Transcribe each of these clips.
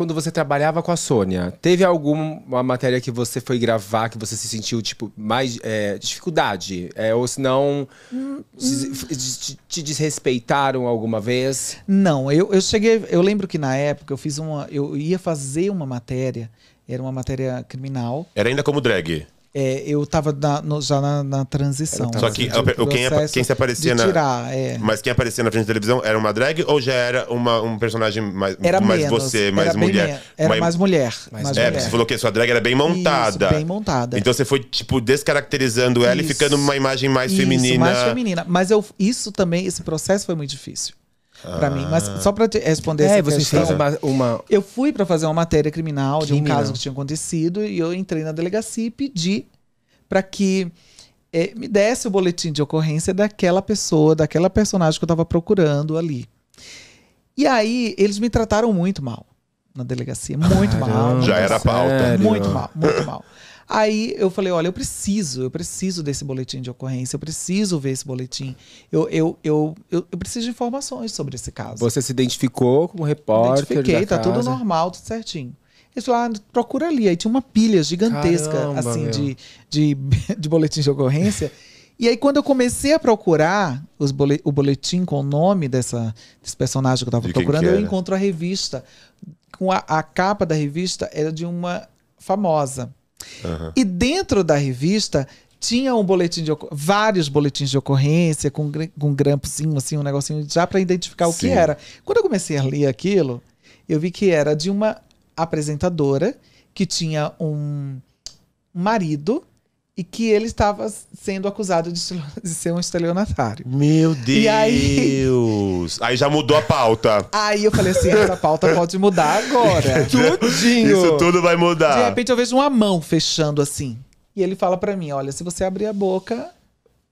quando você trabalhava com a Sônia, teve alguma matéria que você foi gravar que você se sentiu, tipo, mais é, dificuldade? É, ou se não, hum, hum. te, te, desrespeitaram alguma vez? Não, eu, eu cheguei. Eu lembro que na época eu fiz uma. Eu ia fazer uma matéria, era uma matéria criminal. Era ainda como drag? É, eu estava já na, na transição. Só que assim, quem, quem, se aparecia na. é. Mas quem aparecia na frente da televisão era uma drag ou já era uma, um personagem mais, era mais menos, você, mais era mulher? Bem, era uma, mais mulher. mais é, mulher. você falou que a sua drag era bem montada. Isso, bem montada. Então você foi, tipo, descaracterizando ela isso, e ficando uma imagem mais isso, feminina. Mais feminina. Mas eu, isso também, esse processo foi muito difícil ah. para mim. Mas ah. só para responder é, essa você questão, fez uma, uma... eu fui para fazer uma matéria criminal, criminal, de um caso que tinha acontecido e eu entrei na delegacia e pedi para que é, me desse o boletim de ocorrência daquela pessoa, daquela personagem que eu estava procurando ali. E aí eles me trataram muito mal na delegacia, muito Caramba, mal. Já era pauta. Sério? Muito mal, muito mal. Aí eu falei, olha, eu preciso, eu preciso desse boletim de ocorrência, eu preciso ver esse boletim. Eu, eu, eu, eu, eu preciso de informações sobre esse caso. Você se identificou como repórter? Identifiquei, tá casa. tudo normal, tudo certinho. Eles falaram, ah, procura ali. Aí tinha uma pilha gigantesca, Caramba, assim, de, de, de boletins de ocorrência. E aí, quando eu comecei a procurar bolet o boletim com o nome dessa, desse personagem que eu estava procurando, eu encontro a revista. Com a, a, capa da revista era de uma famosa. Uhum. E dentro da revista tinha um boletim de vários boletins de ocorrência com, com um grampozinho assim, um negocinho já para identificar o que era. Quando eu comecei a ler aquilo, eu vi que era de uma apresentadora que tinha um marido e que ele estava sendo acusado de, de ser um estelionatário. Meu Deus! Aí, aí, já mudou a pauta. Aí eu falei assim, essa pauta pode mudar agora. Tudinho! Isso tudo vai mudar. De repente eu vejo uma mão fechando assim. E ele fala para mim, olha, se você abrir a boca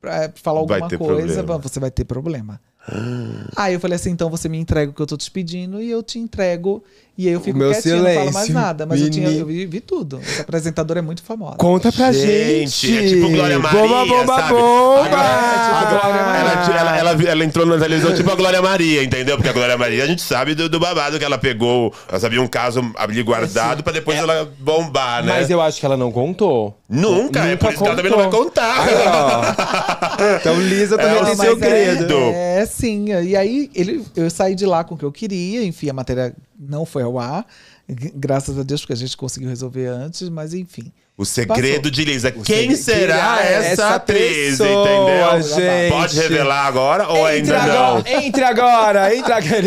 para falar alguma coisa, problema. você vai ter problema. Ah. Aí eu falei assim, então você me entrega o que eu tô te pedindo e eu te entrego. E aí eu fico Meu quietinha, silêncio. não falo mais nada. Mas Mini. eu, tinha, eu vi, vi, tudo. Essa apresentadora é muito famosa. Conta pra gente. É gente. Tipo é tipo Glória Maria, sabe? bomba! Glória Maria. Ela, entrou na televisão tipo a Glória Maria, entendeu? Porque a Glória Maria, a gente sabe do, do babado que ela pegou. Ela sabia um caso ali guardado pra depois é... ela bombar, né? Mas eu acho que ela não contou. Nunca, é Nunca é por isso que ela também não vai contar. então Lisa também é, tem segredo. É, é gracinha. E aí ele, eu saí de lá com o que eu queria, enfim, a matéria não foi ao ar, graças a Deus, porque a gente conseguiu resolver antes, mas enfim. O segredo Passou. de Lisa. O Quem será essa atriz? entendeu? Gente. Pode revelar agora ou entre ainda agora, não? Entre agora, entre agora.